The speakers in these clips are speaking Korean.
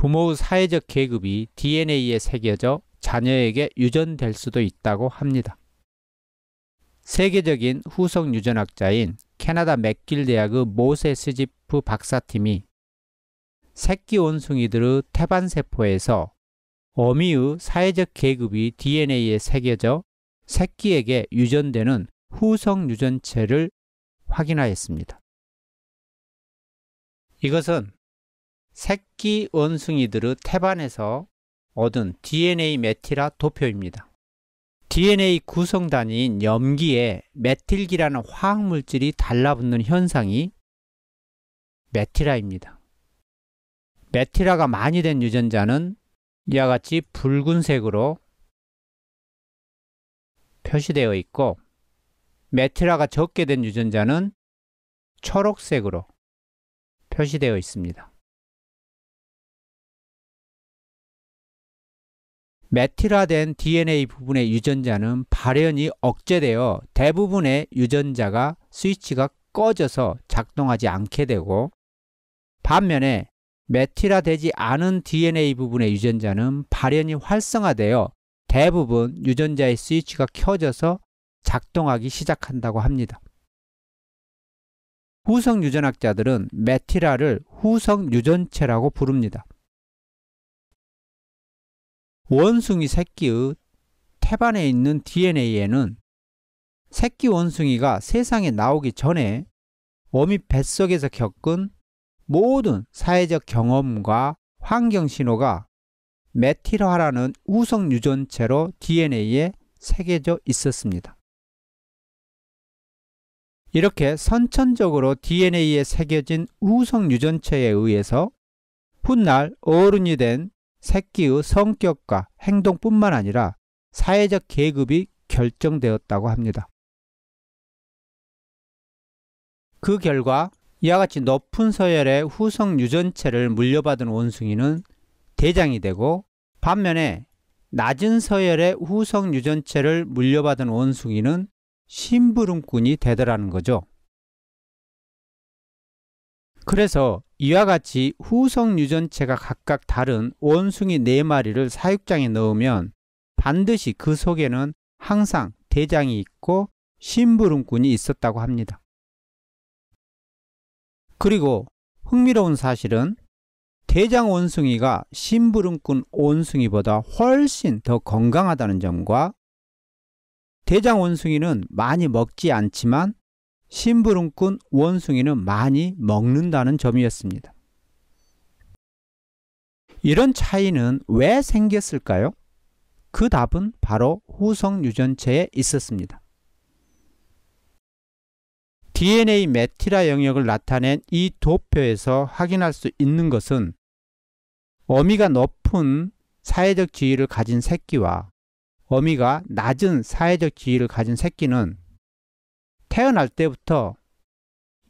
부모의 사회적 계급이 DNA에 새겨져 자녀에게 유전될 수도 있다고 합니다. 세계적인 후성 유전학자인 캐나다 맥길 대학의 모세 스지프 박사팀이 새끼 원숭이들의 태반 세포에서 어미의 사회적 계급이 DNA에 새겨져 새끼에게 유전되는 후성 유전체를 확인하였습니다. 이것은 새끼 원숭이들의 태반에서 얻은 DNA 메틸아 도표입니다. DNA 구성 단위인 염기에 메틸기라는 화학 물질이 달라붙는 현상이 메틸아입니다. 메틸아가 많이 된 유전자는 이와 같이 붉은색으로 표시되어 있고 메틸아가 적게 된 유전자는 초록색으로 표시되어 있습니다. 메틸화된 DNA 부분의 유전자는 발현이 억제되어 대부분의 유전자가 스위치가 꺼져서 작동하지 않게 되고 반면에 메틸화되지 않은 DNA 부분의 유전자는 발현이 활성화되어 대부분 유전자의 스위치가 켜져서 작동하기 시작한다고 합니다. 후성 유전학자들은 메틸화를 후성 유전체라고 부릅니다. 원숭이 새끼의 태반에 있는 DNA에는 새끼 원숭이가 세상에 나오기 전에 어미 뱃속에서 겪은 모든 사회적 경험과 환경 신호가 메틸화라는 우성 유전체로 DNA에 새겨져 있었습니다. 이렇게 선천적으로 DNA에 새겨진 우성 유전체에 의해서 훗날 어른이 된 새끼의 성격과 행동뿐만 아니라 사회적 계급이 결정되었다고 합니다. 그 결과 이와 같이 높은 서열의 후성 유전체를 물려받은 원숭이는 대장이 되고 반면에 낮은 서열의 후성 유전체를 물려받은 원숭이는 심부름꾼이 되더라는 거죠. 그래서 이와 같이 후성 유전체가 각각 다른 원숭이 네마리를 사육장에 넣으면 반드시 그 속에는 항상 대장이 있고 심부름꾼이 있었다고 합니다. 그리고 흥미로운 사실은 대장 원숭이가 심부름꾼 원숭이보다 훨씬 더 건강하다는 점과 대장 원숭이는 많이 먹지 않지만 심부름꾼 원숭이는 많이 먹는다는 점이었습니다. 이런 차이는 왜 생겼을까요? 그 답은 바로 후성 유전체에 있었습니다. DNA 메티라 영역을 나타낸 이 도표에서 확인할 수 있는 것은 어미가 높은 사회적 지위를 가진 새끼와 어미가 낮은 사회적 지위를 가진 새끼는 태어날 때부터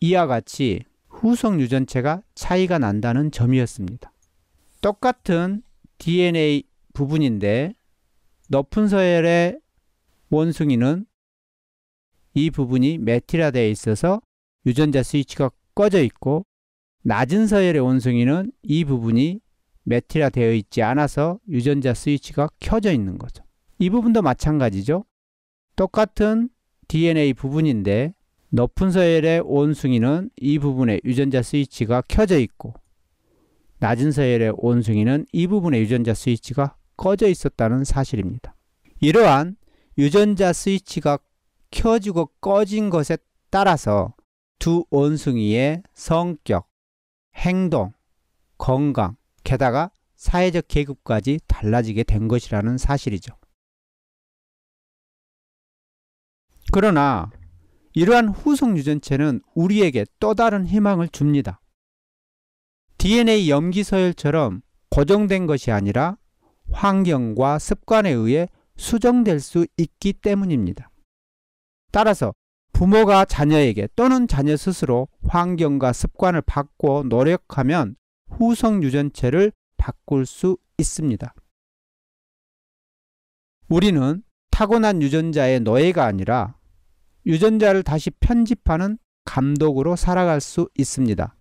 이와 같이 후성 유전체가 차이가 난다는 점이었습니다. 똑같은 DNA 부분인데 높은 서열의 원숭이는 이 부분이 메틸화되어 있어서 유전자 스위치가 꺼져 있고 낮은 서열의 원숭이는 이 부분이 메틸화되어 있지 않아서 유전자 스위치가 켜져 있는 거죠. 이 부분도 마찬가지죠. 똑같은 DNA 부분인데 높은 서열의 온숭이는 이 부분에 유전자 스위치가 켜져 있고 낮은 서열의 온숭이는 이 부분에 유전자 스위치가 꺼져 있었다는 사실입니다. 이러한 유전자 스위치가 켜지고 꺼진 것에 따라서 두 원숭이의 성격, 행동, 건강, 게다가 사회적 계급까지 달라지게 된 것이라는 사실이죠. 그러나 이러한 후속 유전체는 우리에게 또 다른 희망을 줍니다. DNA 염기 서열처럼 고정된 것이 아니라 환경과 습관에 의해 수정될 수 있기 때문입니다. 따라서 부모가 자녀에게 또는 자녀 스스로 환경과 습관을 바꿔 노력하면 후성 유전체를 바꿀 수 있습니다. 우리는 타고난 유전자의 노예가 아니라 유전자를 다시 편집하는 감독으로 살아갈 수 있습니다.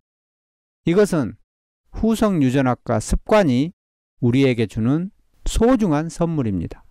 이것은 후성 유전학과 습관이 우리에게 주는 소중한 선물입니다.